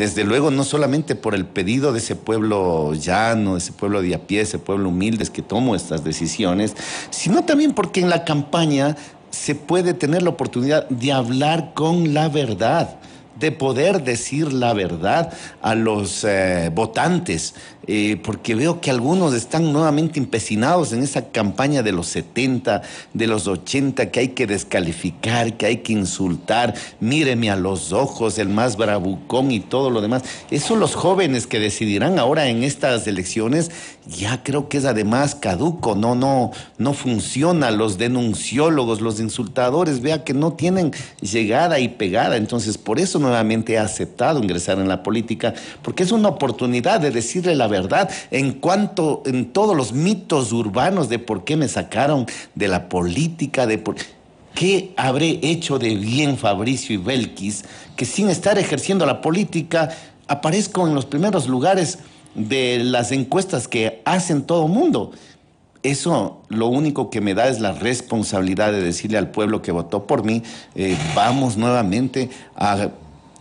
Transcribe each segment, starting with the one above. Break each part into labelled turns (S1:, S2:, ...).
S1: desde luego no solamente por el pedido de ese pueblo llano, ese pueblo de a pie, ese pueblo humilde que tomo estas decisiones, sino también porque en la campaña se puede tener la oportunidad de hablar con la verdad de poder decir la verdad a los eh, votantes, eh, porque veo que algunos están nuevamente empecinados en esa campaña de los 70, de los 80, que hay que descalificar, que hay que insultar, míreme a los ojos, el más bravucón y todo lo demás. Eso los jóvenes que decidirán ahora en estas elecciones, ya creo que es además caduco, no, no, no funciona. Los denunciólogos, los insultadores, vea que no tienen llegada y pegada, entonces por eso no nuevamente ha aceptado ingresar en la política, porque es una oportunidad de decirle la verdad en cuanto en todos los mitos urbanos de por qué me sacaron de la política, de por qué habré hecho de bien Fabricio y Belkis, que sin estar ejerciendo la política aparezco en los primeros lugares de las encuestas que hacen todo el mundo. Eso lo único que me da es la responsabilidad de decirle al pueblo que votó por mí, eh, vamos nuevamente a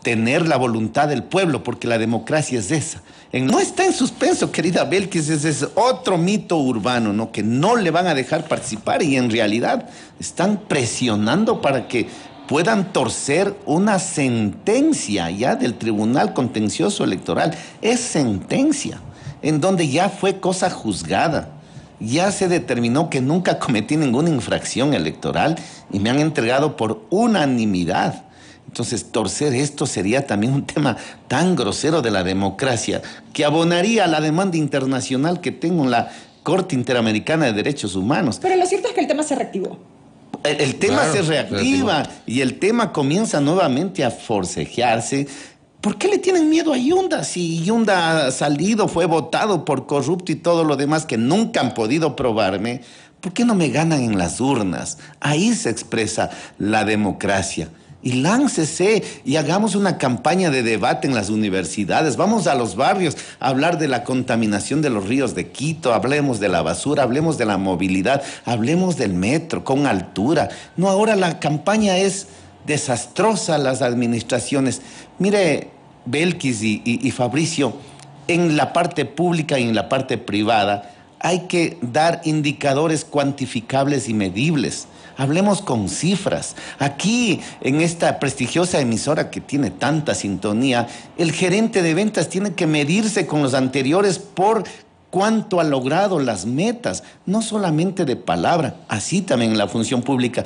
S1: tener la voluntad del pueblo, porque la democracia es esa. no está en suspenso, querida Belkis, ese es otro mito urbano, ¿no? Que no le van a dejar participar y en realidad están presionando para que puedan torcer una sentencia ya del Tribunal Contencioso Electoral. Es sentencia, en donde ya fue cosa juzgada. Ya se determinó que nunca cometí ninguna infracción electoral y me han entregado por unanimidad entonces, torcer esto sería también un tema tan grosero de la democracia que abonaría a la demanda internacional que tengo en la Corte Interamericana de Derechos Humanos. Pero lo cierto es que el tema se reactivó. El, tema se reactiva y el tema comienza nuevamente a forcejearse. ¿Por qué le tienen miedo a Yunda si Yunda ha salido, fue votado por corrupto y todo lo demás que nunca han podido probarme? ¿Por qué no me ganan en las urnas? Ahí se expresa la democracia y láncese y hagamos una campaña de debate en las universidades. Vamos a los barrios a hablar de la contaminación de los ríos de Quito, hablemos de la basura, hablemos de la movilidad, hablemos del metro con altura. No, ahora la campaña es desastrosa las administraciones. Mire, Belkis y Fabricio, en la parte pública y en la parte privada, hay que dar indicadores cuantificables y medibles. Hablemos con cifras. Aquí, en esta prestigiosa emisora que tiene tanta sintonía, el gerente de ventas tiene que medirse con los anteriores por cuánto ha logrado las metas, no solamente de palabra, así también en la función pública.